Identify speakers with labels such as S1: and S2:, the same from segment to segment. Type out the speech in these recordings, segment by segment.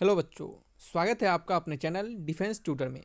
S1: hello बच्चों स्वागत है आपका अपने चैनल डिफेंस ट्यूटर में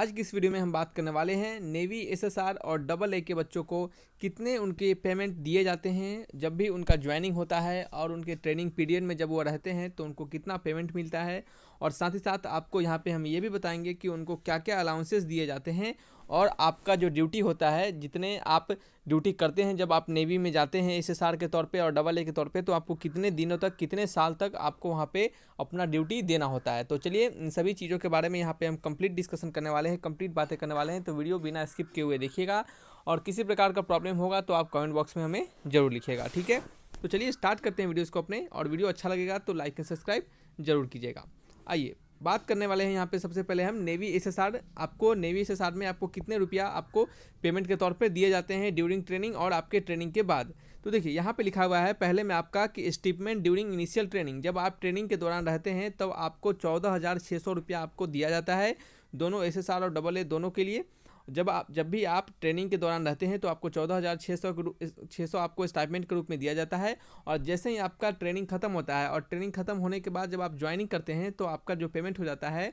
S1: आज की इस वीडियो में हम बात करने वाले हैं नेवी एसएसआर और डबल ए के बच्चों को कितने उनके पेमेंट दिए जाते हैं जब भी उनका ज्वाइनिंग होता है और उनके ट्रेनिंग पीरियड में जब वो रहते हैं तो उनको कितना पेमेंट मिलता है और साथ ही साथ आपको यहाँ पर हम ये भी बताएंगे कि उनको क्या क्या अलाउंसेस दिए जाते हैं और आपका जो ड्यूटी होता है जितने आप ड्यूटी करते हैं जब आप नेवी में जाते हैं एस के तौर पे और डबल ए के तौर पे तो आपको कितने दिनों तक कितने साल तक आपको वहाँ पे अपना ड्यूटी देना होता है तो चलिए इन सभी चीज़ों के बारे में यहाँ पे हम कंप्लीट डिस्कशन करने वाले हैं कंप्लीट बातें करने वाले हैं तो वीडियो बिना स्किप किए हुए देखिएगा और किसी प्रकार का प्रॉब्लम होगा तो आप कमेंट बॉक्स में हमें ज़रूर लिखिएगा ठीक है तो चलिए स्टार्ट करते हैं वीडियोज़ को अपने और वीडियो अच्छा लगेगा तो लाइक एंड सब्सक्राइब जरूर कीजिएगा आइए बात करने वाले हैं यहाँ पे सबसे पहले हम नेवी एस आपको नेवी एस में आपको कितने रुपया आपको पेमेंट के तौर पे दिए जाते हैं ड्यूरिंग ट्रेनिंग और आपके ट्रेनिंग के बाद तो देखिए यहाँ पे लिखा हुआ है पहले में आपका कि स्टीपमेंट ड्यूरिंग इनिशियल ट्रेनिंग जब आप ट्रेनिंग के दौरान रहते हैं तब तो आपको चौदह हज़ार छः सौ रुपया आपको दिया जाता है दोनों एस और डबल ए दोनों के लिए जब आप जब भी आप ट्रेनिंग के दौरान रहते हैं तो आपको चौदह हज़ार छः सौ छः सौ आपको स्टाइपमेंट के रूप में दिया जाता है और जैसे ही आपका ट्रेनिंग ख़त्म होता है और ट्रेनिंग ख़त्म होने के बाद जब आप ज्वाइनिंग करते हैं तो आपका जो पेमेंट हो जाता है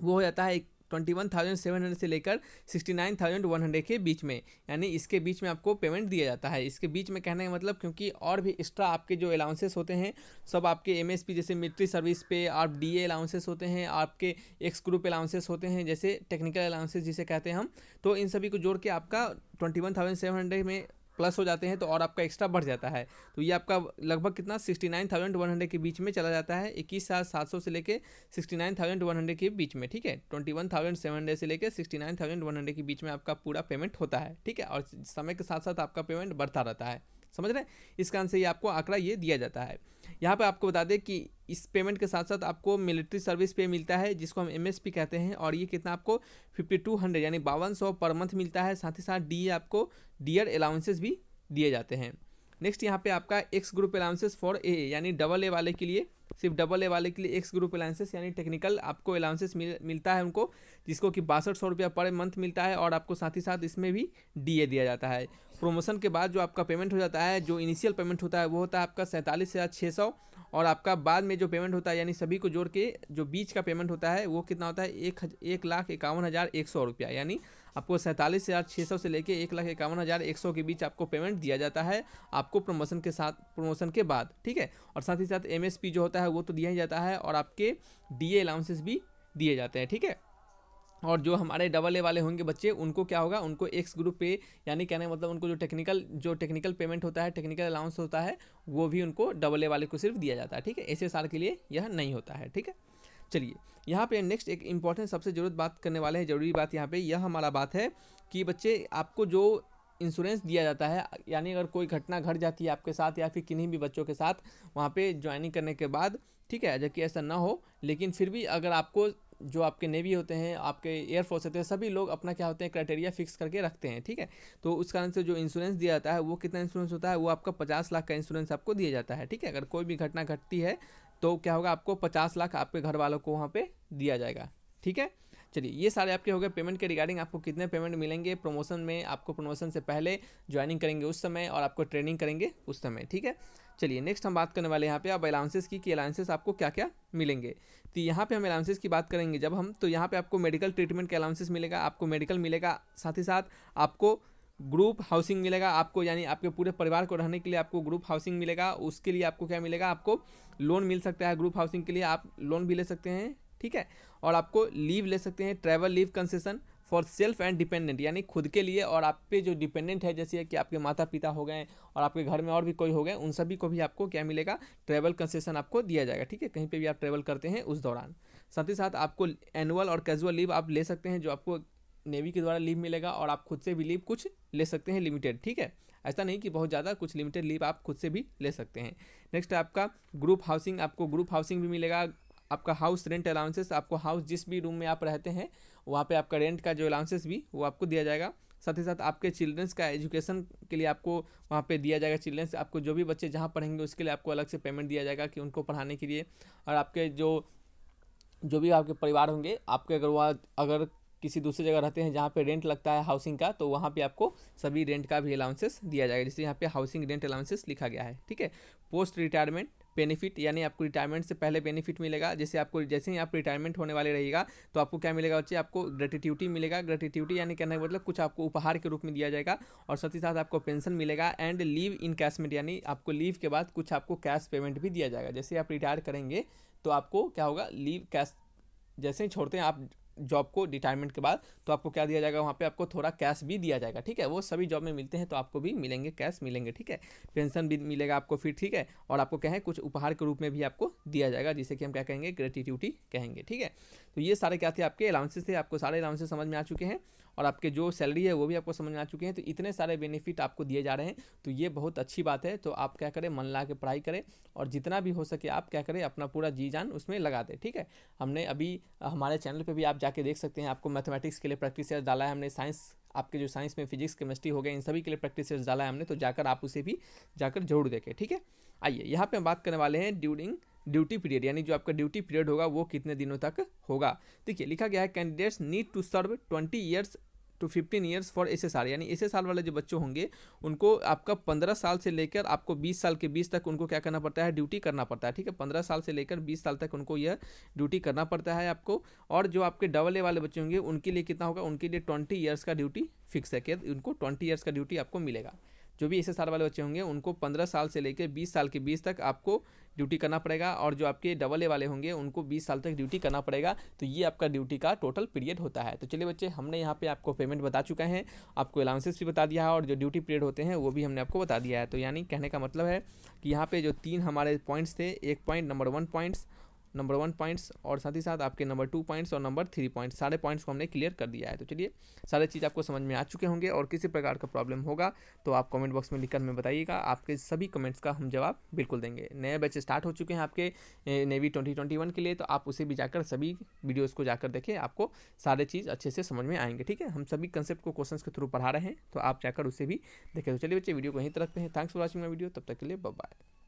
S1: वो हो जाता है एक twenty one thousand seven hundred से लेकर sixty nine thousand one hundred के बीच में यानी इसके बीच में आपको पेमेंट दिया जाता है इसके बीच में कहने का मतलब क्योंकि और भी एक्स्ट्रा आपके जो अलाउंसेस होते हैं सब आपके एम जैसे मिलिट्री सर्विस पे आप डी ए अलाउंसेस होते हैं आपके एक्स ग्रुप अलाउंसेस होते हैं जैसे टेक्निकल अलाउंसेस जिसे कहते हैं हम तो इन सभी को जोड़ के आपका twenty one thousand seven hundred में प्लस हो जाते हैं तो और आपका एक्स्ट्रा बढ़ जाता है तो ये आपका लगभग कितना sixty nine thousand one hundred के बीच में चला जाता है इक्कीस हज़ार सात सौ से लेकर sixty nine thousand one hundred के बीच में ठीक है twenty one thousand seven hundred से लेकर sixty nine thousand one hundred के बीच में आपका पूरा पेमेंट होता है ठीक है और समय के साथ साथ आपका पेमेंट बढ़ता रहता है समझ रहे हैं इसका आंसर ये आपको आंकड़ा ये दिया जाता है यहाँ पर आपको बता दें कि इस पेमेंट के साथ साथ आपको मिलिट्री सर्विस पे मिलता है जिसको हम एम कहते हैं और ये कितना आपको फिफ्टी टू हंड्रेड यानी बावन सौ पर मंथ मिलता है साथ ही साथ डी आपको डियर अलाउंसेस भी दिए जाते हैं नेक्स्ट यहाँ पे आपका X group allowances for A यानी डबल ए वाले के लिए सिर्फ डबल ए वाले के लिए एक्स ग्रुप अलाउंसेस यानी टेक्निकल आपको अलाउंसेस मिल, मिलता है उनको जिसको कि बासठ सौ रुपया पर मंथ मिलता है और आपको साथ ही साथ इसमें भी डी दिया जाता है प्रोमोशन के बाद जो आपका पेमेंट हो जाता है जो इनिशियल पेमेंट होता है वो होता है आपका सैंतालीस हज़ार छः सौ और आपका बाद में जो पेमेंट होता है यानी सभी को जोड़ के जो बीच का पेमेंट होता है वो कितना होता है एक एक लाख इक्यावन हज़ार एक सौ रुपया यानी आपको सैंतालीस हज़ार छः सौ से लेके एक लाख इक्यावन हज़ार एक सौ के बीच आपको पेमेंट दिया जाता है आपको प्रमोशन के साथ प्रमोशन के बाद ठीक है और साथ ही साथ एम जो होता है वो तो दिया ही जाता है और आपके डी ए अलाउंसेस भी दिए जाते हैं ठीक है और जो हमारे डबल ए वाले होंगे बच्चे उनको क्या होगा उनको एक्स ग्रुप पे यानी कहने मतलब उनको जो टेक्निकल जो टेक्निकल पेमेंट होता है टेक्निकल अलाउंस होता है वो भी उनको डबल ए वाले को सिर्फ दिया जाता है ठीक है ऐसे साल के लिए यह नहीं होता है ठीक है चलिए यहाँ पे नेक्स्ट एक इम्पॉर्टेंट सबसे ज़रूरत बात करने वाले हैं जरूरी बात यहाँ पर यह हमारा बात है कि बच्चे आपको जो इंश्योरेंस दिया जाता है यानी अगर कोई घटना घट जाती है आपके साथ या फिर किन्हीं भी बच्चों के साथ वहाँ पे ज्वाइनिंग करने के बाद ठीक है जबकि ऐसा ना हो लेकिन फिर भी अगर आपको जो आपके नेवी होते हैं आपके एयरफोर्स होते हैं सभी लोग अपना क्या होते हैं क्राइटेरिया फिक्स करके रखते हैं ठीक है तो उस कारण से जो इंश्योरेंस दिया जाता है वो कितना इंश्योरेंस होता है वो आपका पचास लाख का इंश्योरेंस आपको दिया जाता है ठीक है अगर कोई भी घटना घटती है तो क्या होगा आपको पचास लाख आपके घर वालों को वहाँ पर दिया जाएगा ठीक है चलिए ये सारे आपके हो गए पेमेंट के रिगार्डिंग आपको कितने पेमेंट मिलेंगे प्रमोशन में आपको प्रमोशन से पहले ज्वाइनिंग करेंगे उस समय और आपको ट्रेनिंग करेंगे उस समय ठीक है चलिए नेक्स्ट हम बात करने वाले यहाँ पे अब अलाउंसेस की कि अलाउंसेस आपको क्या क्या मिलेंगे तो यहाँ पे हम अलाउंसेस की बात करेंगे जब हम तो यहाँ पे आपको मेडिकल ट्रीटमेंट के अलाउंसेस मिलेगा आपको मेडिकल मिलेगा साथ ही साथ आपको ग्रुप हाउसिंग मिलेगा आपको यानी आपके पूरे परिवार को रहने के लिए आपको ग्रुप हाउसिंग मिलेगा उसके लिए आपको क्या मिलेगा आपको लोन मिल सकता है ग्रुप हाउसिंग के लिए आप लोन भी ले सकते हैं ठीक है और आपको लीव ले सकते हैं travel leave concession for self and dependent यानी खुद के लिए और आप पे जो डिपेंडेंट है जैसे कि आपके माता पिता हो गए और आपके घर में और भी कोई हो गए उन सभी को भी आपको क्या मिलेगा ट्रैवल कंसेशन आपको दिया जाएगा ठीक है कहीं पर भी आप ट्रैवल करते हैं उस दौरान साथ ही साथ आपको एनुअल और कैजुअल लीव आप ले सकते हैं जो आपको नेवी के द्वारा लीव मिलेगा और आप खुद से भी लीव कुछ ले सकते हैं लिमिटेड ठीक है ऐसा नहीं कि बहुत ज़्यादा कुछ लिमिटेड लीव आप खुद से भी ले सकते हैं नेक्स्ट आपका ग्रुप हाउसिंग आपको ग्रुप हाउसिंग भी मिलेगा आपका हाउस रेंट अलाउंसेस आपको हाउस जिस भी रूम में आप रहते हैं वहाँ पे आपका रेंट का जो अलाउंसेस भी वो आपको दिया जाएगा साथ ही साथ आपके चिल्ड्रंस का एजुकेशन के लिए आपको वहाँ पे दिया जाएगा चिल्ड्रंस आपको जो भी बच्चे जहाँ पढ़ेंगे उसके लिए आपको अलग से पेमेंट दिया जाएगा कि उनको पढ़ाने के लिए और आपके जो जो भी आपके परिवार होंगे आपके अगर वहाँ अगर किसी दूसरी जगह रहते हैं जहाँ पे रेंट लगता है हाउसिंग का तो वहाँ पे आपको सभी रेंट का भी अलाउंसेस दिया जाएगा जैसे यहाँ पे हाउसिंग रेंट अलाउंसेस लिखा गया है ठीक है पोस्ट रिटायरमेंट बेनिफिट यानी आपको रिटायरमेंट से पहले बेनिफिट मिलेगा जैसे आपको जैसे ही आप रिटायरमेंट होने वाले रहेगा तो आपको क्या मिलेगा बच्चे आपको ग्रेटिट्यूटी मिलेगा ग्रेटिट्यूटी यानी कहने का मतलब कुछ आपको उपहार के रूप में दिया जाएगा और साथ ही साथ आपको पेंशन मिलेगा एंड लीव इन कैशमेंट यानी आपको लीव के बाद कुछ आपको कैश पेमेंट भी दिया जाएगा जैसे आप रिटायर करेंगे तो आपको क्या होगा लीव कैश जैसे ही छोड़ते हैं आप जॉब को रिटायरमेंट के बाद तो आपको क्या दिया जाएगा वहाँ पे आपको थोड़ा कैश भी दिया जाएगा ठीक है वो सभी जॉब में मिलते हैं तो आपको भी मिलेंगे कैश मिलेंगे ठीक है पेंशन भी मिलेगा आपको फिर ठीक है और आपको क्या है कुछ उपहार के रूप में भी आपको दिया जाएगा जिसे कि हम क्या कहेंगे ग्रेटिट्यूटी कहेंगे ठीक है तो ये सारे क्या थे आपके अलाउंसेस थे आपको सारे अलाउंसेस समझ में आ चुके हैं और आपके जो सैलरी है वो भी आपको समझ में आ चुके हैं तो इतने सारे बेनिफिट आपको दिए जा रहे हैं तो ये बहुत अच्छी बात है तो आप क्या करें मन ला के पढ़ाई करें और जितना भी हो सके आप क्या करें अपना पूरा जी जान उसमें लगा दें ठीक है हमने अभी हमारे चैनल पर भी आप जाके देख सकते हैं आपको मैथमेटिक्स के लिए प्रैक्टिस डाला है हमने साइंस आपके जो साइंस में फिजिक्स केमिस्ट्री हो गए इन सभी के लिए प्रैक्टिस डाला है हमने तो जाकर आप उसे भी जाकर जरूर देखें ठीक है आइए यहाँ पर हम बात करने वाले हैं ड्यूरिंग ड्यूटी पीरियड यानी जो आपका ड्यूटी पीरियड होगा वो कितने दिनों तक होगा देखिए लिखा गया है candidates need to serve twenty years to fifteen years for S S R यानी एस एस आर वाले जो बच्चों होंगे उनको आपका पंद्रह साल से लेकर आपको बीस साल के बीच तक उनको क्या करना पड़ता है ड्यूटी करना पड़ता है ठीक है पंद्रह साल से लेकर बीस साल तक उनको यह ड्यूटी करना पड़ता है आपको और जो आपके डबल ए वाले बच्चे होंगे उनके लिए कितना होगा उनके लिए ट्वेंटी ईयर्स का ड्यूटी फिक्स है कि उनको ट्वेंटी ईयर्स का ड्यूटी आपको मिलेगा जो भी एस वाले बच्चे होंगे उनको पंद्रह साल से लेकर बीस साल के बीच तक आपको ड्यूटी करना पड़ेगा और जो आपके डबल ए वाले होंगे उनको बीस साल तक ड्यूटी करना पड़ेगा तो ये आपका ड्यूटी का टोटल पीरियड होता है तो चलिए बच्चे हमने यहाँ पे आपको पेमेंट बता चुका है आपको अलाउंसेस भी बता दिया है और जो ड्यूटी पीरियड होते हैं वो भी हमने आपको बता दिया है तो यानी कहने का मतलब है कि यहाँ पर जो तीन हमारे पॉइंट्स थे एक point number one points number one points और साथ ही साथ आपके नंबर टू पॉइंट्स और नंबर थ्री पॉइंट्स सारे पॉइंट्स को हमने क्लियर कर दिया है तो चलिए सारे चीज़ आपको समझ में आ चुके होंगे और किसी प्रकार का प्रॉब्लम होगा तो आप कमेंट बॉक्स में लिखकर हमें बताइएगा आपके सभी कमेंट्स का हम जवाब बिल्कुल देंगे नए बैच स्टार्ट हो चुके हैं आपके नेवी ट्वेंटी ट्वेंटी वन के लिए तो आप उसे भी जाकर सभी वीडियोज़ को जाकर देखें आपको सारे चीज़ अच्छे से समझ में आएंगे ठीक है हम सभी कंसेप्ट को क्वेश्चन के थ्रू पढ़ा रहे हैं तो आप जाकर उसे भी देखें तो चलिए बच्चे वीडियो को यहीं तरफ पे हैं thanks for watching my video तब तक के लिए बाय